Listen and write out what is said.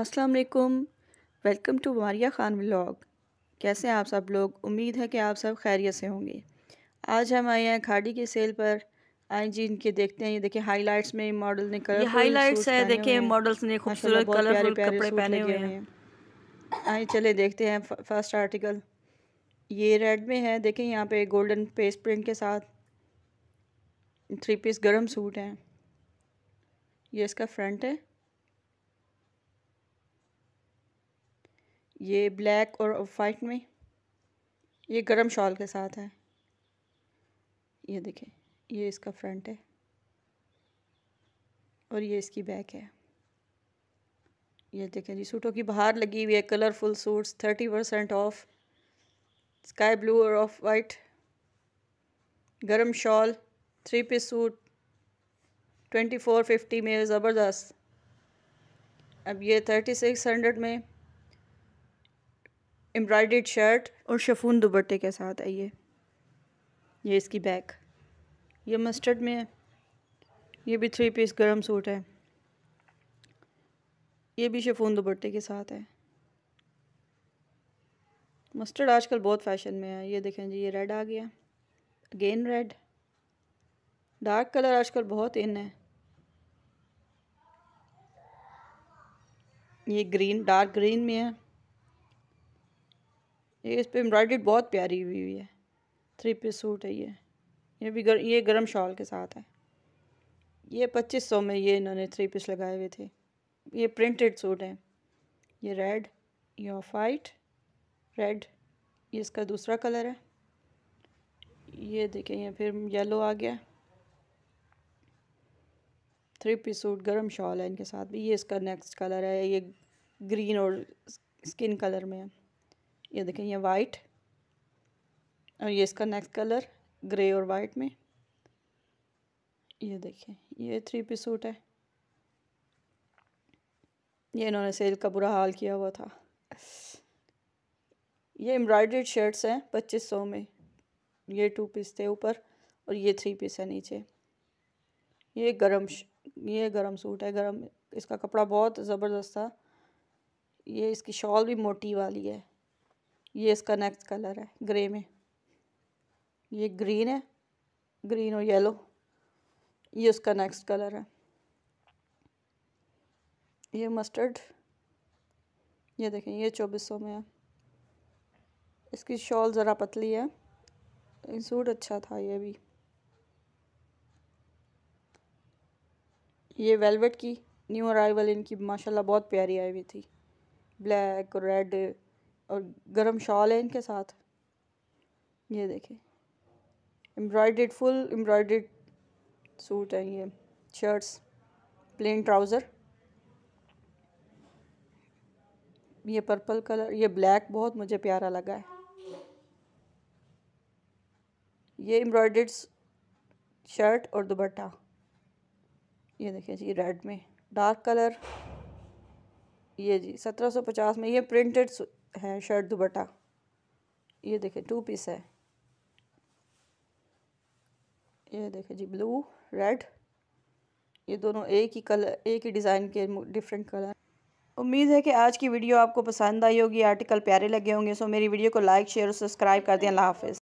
अस्सलाम वालेकुम welcome to Maria Khan vlog कैसे हैं आप सब लोग उम्मीद है कि आप सब खैरियत से होंगे आज हम आए हैं खाड़ी की सेल पर आए जी इनके देखते हैं ये देखिए हाइलाइट्स में मॉडल ने कलर हाइलाइट्स है देखिए मॉडल्स ने खूबसूरत कलरफुल कपड़े पहने हुए हैं आए चले देखते हैं फर्स्ट आर्टिकल ये रेड में है देखें यहाँ पे गोल्डन पेस्ट प्रिंट के साथ थ्री पीस गर्म सूट है ये इसका फ्रंट है ये ब्लैक और वाइट में ये गरम शॉल के साथ है ये देखें ये इसका फ्रंट है और ये इसकी बैक है ये देखें जी सूटों की बाहर लगी हुई है colourful suits thirty percent off sky blue और ऑफ वाइट गरम shawl three piece suit twenty four fifty में ज़बरदस्त अब ये थर्टी सिक्स हंड्रेड में एम्ब्रॉयड शर्ट और शफून दुबट्टे के साथ है ये ये इसकी बैक ये मस्टर्ड में है ये भी थ्री पीस गरम सूट है ये भी शफून दुबट्टे के साथ है मस्टर्ड आजकल बहुत फैशन में है ये देखें जी ये रेड आ गया अगेन रेड डार्क कलर आजकल बहुत इन है ये ग्रीन डार्क ग्रीन में है ये इस पर एम्ब्रॉयडरी बहुत प्यारी हुई हुई है थ्री पीस सूट है ये ये भी गर, ये गर्म शॉल के साथ है ये पच्चीस सौ में ये इन्होंने थ्री पीस लगाए हुए थे ये प्रिंटेड सूट है ये रेड ये ऑफ वाइट रेड ये इसका दूसरा कलर है ये देखें ये फिर येलो आ गया थ्री पीस सूट गर्म शॉल है इनके साथ भी ये इसका नेक्स्ट कलर है ये ग्रीन और स्किन कलर में है ये देखें ये वाइट और ये इसका नेक्स्ट कलर ग्रे और वाइट में ये देखें ये थ्री पीस सूट है ये इन्होंने सेल का बुरा हाल किया हुआ था ये एम्ब्रॉयड्रेड शर्ट्स हैं पच्चीस सौ में ये टू पीस थे ऊपर और ये थ्री पीस है नीचे ये गरम ये गरम सूट है गरम इसका कपड़ा बहुत ज़बरदस्त था ये इसकी शॉल भी मोटी वाली है ये इसका नेक्स्ट कलर है ग्रे में ये ग्रीन है ग्रीन और येलो ये उसका नेक्स्ट कलर है ये मस्टर्ड ये देखें ये चौबीस सौ में है इसकी शॉल ज़रा पतली है सूट अच्छा था ये भी ये वेलवेट की न्यू अराइवल इनकी माशाल्लाह बहुत प्यारी आई हुई थी ब्लैक रेड और गरम शॉल है इनके साथ ये देखें एम्ब्रॉयड्रेड फुल एम्ब्रॉयड्रेड सूट है ये शर्ट्स प्लेन ट्राउज़र ये पर्पल कलर ये ब्लैक बहुत मुझे प्यारा लगा है ये एम्ब्रॉयड्रेड शर्ट और दुबट्टा ये देखिए जी रेड में डार्क कलर ये जी सत्रह सौ पचास में ये प्रिंटेड है शर्ट दुपट्टा ये देखें टू पीस है ये देखें जी ब्लू रेड ये दोनों एक ही कलर एक ही डिज़ाइन के डिफरेंट कलर उम्मीद है कि आज की वीडियो आपको पसंद आई होगी आर्टिकल प्यारे लगे होंगे सो मेरी वीडियो को लाइक शेयर और सब्सक्राइब कर दें अल्लाह हाफिज़